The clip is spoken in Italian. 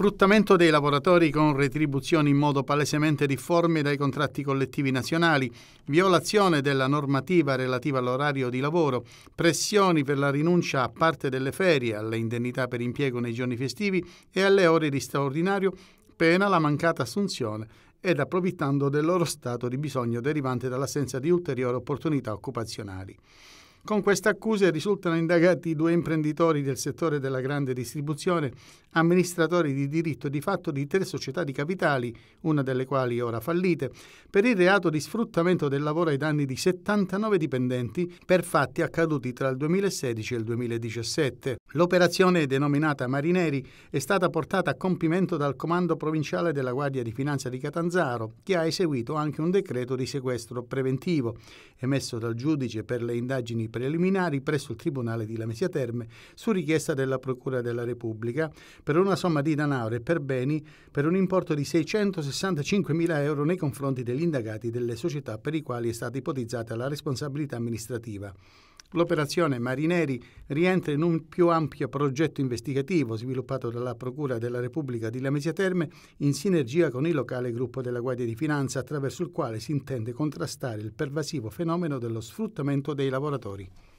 sfruttamento dei lavoratori con retribuzioni in modo palesemente difforme dai contratti collettivi nazionali, violazione della normativa relativa all'orario di lavoro, pressioni per la rinuncia a parte delle ferie, alle indennità per impiego nei giorni festivi e alle ore di straordinario, pena la mancata assunzione ed approfittando del loro stato di bisogno derivante dall'assenza di ulteriori opportunità occupazionali. Con queste accuse risultano indagati due imprenditori del settore della grande distribuzione, amministratori di diritto e di fatto di tre società di capitali, una delle quali ora fallite, per il reato di sfruttamento del lavoro ai danni di 79 dipendenti per fatti accaduti tra il 2016 e il 2017. L'operazione denominata Marineri è stata portata a compimento dal Comando Provinciale della Guardia di Finanza di Catanzaro, che ha eseguito anche un decreto di sequestro preventivo, emesso dal giudice per le indagini preliminari presso il Tribunale di Lamesia Terme su richiesta della Procura della Repubblica per una somma di denaro e per beni per un importo di 665.000 euro nei confronti degli indagati delle società per i quali è stata ipotizzata la responsabilità amministrativa. L'operazione Marineri rientra in un più ampio progetto investigativo sviluppato dalla Procura della Repubblica di Lamezia Terme in sinergia con il locale gruppo della Guardia di Finanza attraverso il quale si intende contrastare il pervasivo fenomeno dello sfruttamento dei lavoratori.